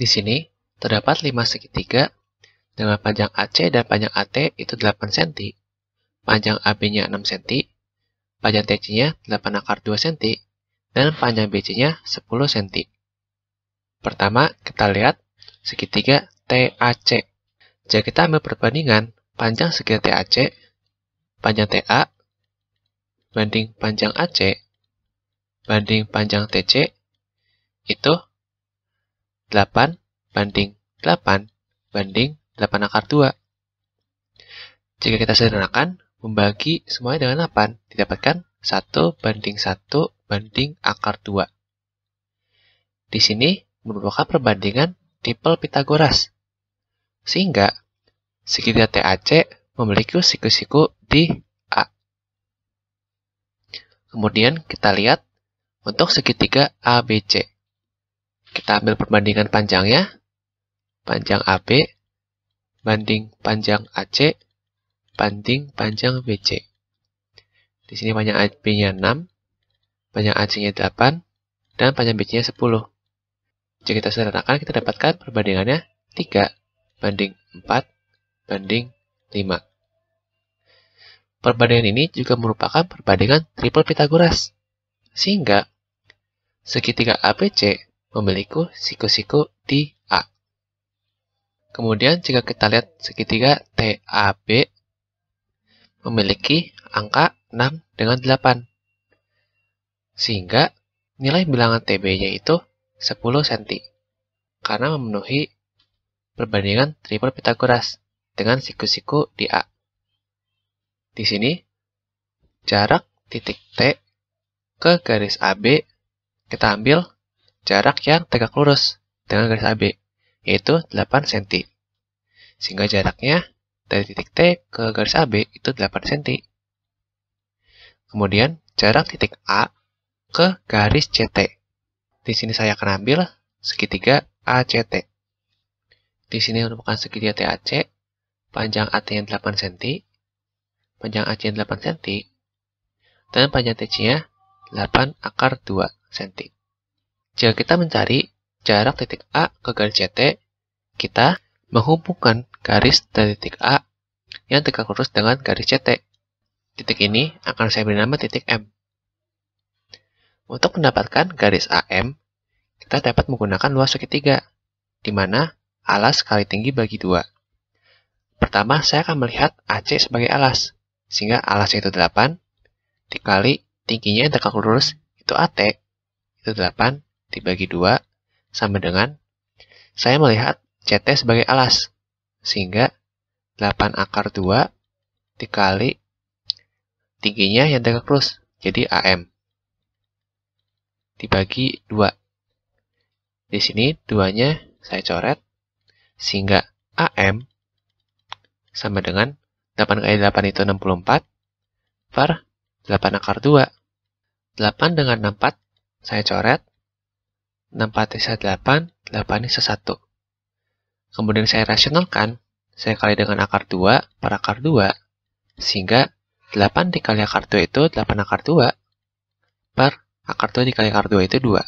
Di sini terdapat 5 segitiga dengan panjang AC dan panjang AT itu 8 cm, panjang AB-nya 6 cm, panjang TC-nya 8 akar 2 cm, dan panjang BC-nya 10 cm. Pertama, kita lihat segitiga TAC. Jadi kita ambil perbandingan panjang segitiga TAC, panjang TA, banding panjang AC, banding panjang TC, itu 8 banding 8 banding 8 akar 2. Jika kita sederhanakan, membagi semuanya dengan 8, didapatkan 1 banding 1 banding akar 2. Di sini merupakan perbandingan tipel Pitagoras. Sehingga, segitiga TAC memiliki siku-siku di A. Kemudian kita lihat untuk segitiga ABC. Kita ambil perbandingan panjangnya. Panjang AB ya. banding panjang AC banding panjang BC. Di sini panjang AB-nya 6, panjang AC-nya 8, dan panjang BC-nya 10. Jika kita sederhanakan, kita dapatkan perbandingannya 3 banding 4 banding 5. Perbandingan ini juga merupakan perbandingan triple Pitagoras. Sehingga, segitiga ABC Memiliki siku-siku di A. Kemudian jika kita lihat segitiga TAB memiliki angka 6 dengan 8. Sehingga nilai bilangan tb yaitu 10 cm. Karena memenuhi perbandingan triple Pitagoras dengan siku-siku di A. Di sini, jarak titik T ke garis AB kita ambil jarak yang tegak lurus dengan garis AB, yaitu 8 cm. Sehingga jaraknya dari titik T ke garis AB itu 8 cm. Kemudian jarak titik A ke garis CT. Di sini saya akan ambil segitiga ACT. Di sini merupakan segitiga TAC, panjang AT yang 8 cm, panjang AC yang 8 cm, dan panjang TC-nya 8 akar 2 cm. Jika kita mencari jarak titik A ke garis CT, kita menghubungkan garis dari titik A yang tegak lurus dengan garis CT. Titik ini akan saya beri nama titik M. Untuk mendapatkan garis AM, kita dapat menggunakan luas segitiga, di mana alas kali tinggi bagi dua. Pertama, saya akan melihat AC sebagai alas, sehingga alas itu 8, dikali tingginya yang tegak lurus itu AT, itu 8, dibagi 2 sama dengan saya melihat CT sebagai alas. Sehingga 8 akar 2 dikali tingginya yang tegak lurus, jadi AM. Dibagi 2. Di sini 2-nya saya coret, sehingga AM sama dengan 8 kali 8 itu 64 per 8 akar 2. 8 dengan 64 saya coret, 4 sisa 8, 8 sisa 1. Kemudian saya rasionalkan, saya kali dengan akar 2 per akar 2, sehingga 8 dikali akar 2 itu 8 akar 2, per akar 2 dikali akar 2 itu 2.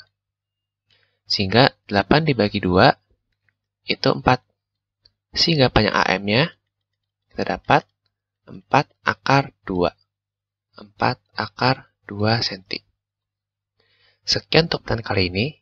Sehingga 8 dibagi 2 itu 4. Sehingga banyak AM-nya kita dapat 4 akar 2. 4 akar 2 cm. Sekian untuk kali ini.